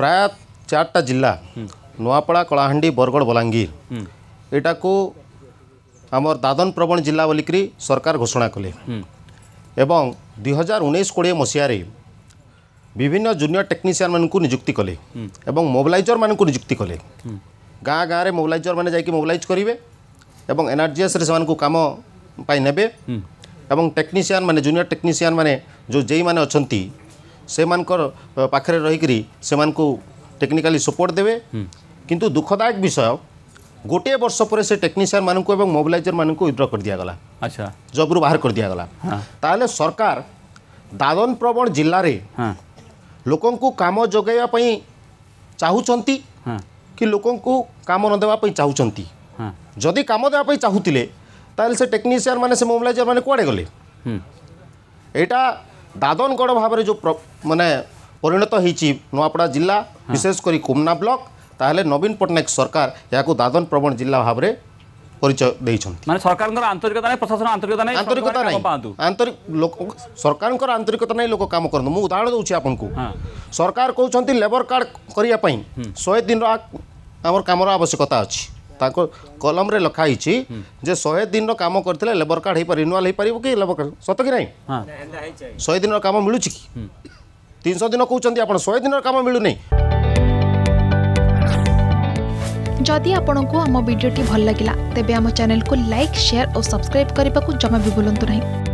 ପ୍ରାୟ ଚାରିଟା ଜିଲ୍ଲା ନୂଆପଡ଼ା କଳାହାଣ୍ଡି ବରଗଡ଼ ବଲାଙ୍ଗୀର ଏଇଟାକୁ ଆମର ଦାଦନ ପ୍ରବଣ ଜିଲ୍ଲା ବୋଲିକରି ସରକାର ଘୋଷଣା କଲେ ଏବଂ ଦୁଇ ହଜାର ଉଣେଇଶ କୋଡ଼ିଏ ମସିହାରେ ବିଭିନ୍ନ ଜୁନିୟର ଟେକ୍ନିସିଆନମାନଙ୍କୁ ନିଯୁକ୍ତି କଲେ ଏବଂ ମୋବିଲାଇଜରମାନଙ୍କୁ ନିଯୁକ୍ତି କଲେ ଗାଁ ଗାଁରେ ମୋବିଲାଇଜରମାନେ ଯାଇକି ମୋବିଲାଇଜ କରିବେ ଏବଂ ଏନ୍ଆର୍ଜିଏସ୍ରେ ସେମାନଙ୍କୁ କାମ ପାଇଁ ନେବେ ଏବଂ ଟେକ୍ନିସିଆନମାନେ ଜୁନିୟର ଟେକ୍ନିସିଆନମାନେ ଯେଉଁ ଜେଇମାନେ ଅଛନ୍ତି ସେମାନଙ୍କର ପାଖରେ ରହିକରି ସେମାନଙ୍କୁ ଟେକ୍ନିକାଲି ସପୋର୍ଟ ଦେବେ କିନ୍ତୁ ଦୁଃଖଦାୟକ ବିଷୟ ଗୋଟିଏ ବର୍ଷ ପରେ ସେ ଟେକ୍ନିସିଆନ୍ ମାନଙ୍କୁ ଏବଂ ମୋବିଲାଇଜର ମାନଙ୍କୁ ୱିଡ୍ର କରିଦିଆଗଲା ଆଚ୍ଛା ଜବ୍ରୁ ବାହାର କରିଦିଆଗଲା ତାହେଲେ ସରକାର ଦାଦନ ପ୍ରବଣ ଜିଲ୍ଲାରେ ଲୋକଙ୍କୁ କାମ ଯୋଗାଇବା ପାଇଁ ଚାହୁଁଛନ୍ତି କି ଲୋକଙ୍କୁ କାମ ନ ଦେବା ପାଇଁ ଚାହୁଁଛନ୍ତି ଯଦି କାମ ଦେବା ପାଇଁ ଚାହୁଁଥିଲେ ତାହେଲେ ସେ ଟେକ୍ନିସିଆନ୍ ମାନେ ସେ ମୋବିଲାଇଜର ମାନେ କୁଆଡ଼େ ଗଲେ ଏଇଟା ଦାଦନଗଡ଼ ଭାବରେ ଯେଉଁ ମାନେ ପରିଣତ ହୋଇଛି ନୂଆପଡ଼ା ଜିଲ୍ଲା ବିଶେଷ କରି କୁମ୍ନା ବ୍ଲକ ତାହେଲେ ନବୀନ ପଟ୍ଟନାୟକ ସରକାର ଏହାକୁ ଦାଦନ ପ୍ରବଣ ଜିଲ୍ଲା ଭାବରେ ପରିଚୟ ଦେଇଛନ୍ତି ମାନେ ସରକାରଙ୍କର ଆନ୍ତରିକତା ନାହିଁ ପ୍ରଶାସନ ଆନ୍ତରିକତା ନାହିଁ ଆନ୍ତରିକତା ନାହିଁ ଆନ୍ତରିକ ଲୋକ ସରକାରଙ୍କର ଆନ୍ତରିକତା ନାହିଁ ଲୋକ କାମ କରନ୍ତୁ ମୁଁ ଉଦାହରଣ ଦେଉଛି ଆପଣଙ୍କୁ ସରକାର କହୁଛନ୍ତି ଲେବର କାର୍ଡ଼ କରିବା ପାଇଁ ଶହେ ଦିନର ଆମର କାମର ଆବଶ୍ୟକତା ଅଛି ତାଙ୍କ କଲମରେ ଲେଖା ହେଇଛି ଯେ ଶହେ ଦିନର କାମ କରିଥିଲେ ଲେବର କାର୍ଡ଼ ହେଇପାରିବ ରିନୁଆଲ୍ ହେଇପାରିବ କି ଲେବର କାର୍ଡ଼ ସତ କି ନାହିଁ ଶହେ ଦିନର କାମ ମିଳୁଛି କି ତିନିଶହ ଦିନ କହୁଛନ୍ତି ଆପଣ ଶହେ ଦିନର କାମ ମିଳୁନି ଯଦି ଆପଣଙ୍କୁ ଆମ ଭିଡ଼ିଓଟି ଭଲ ଲାଗିଲା ତେବେ ଆମ ଚ୍ୟାନେଲକୁ ଲାଇକ୍ ସେୟାର ଓ ସବସ୍କ୍ରାଇବ୍ କରିବାକୁ ଜମା ବି ଭୁଲନ୍ତୁ ନାହିଁ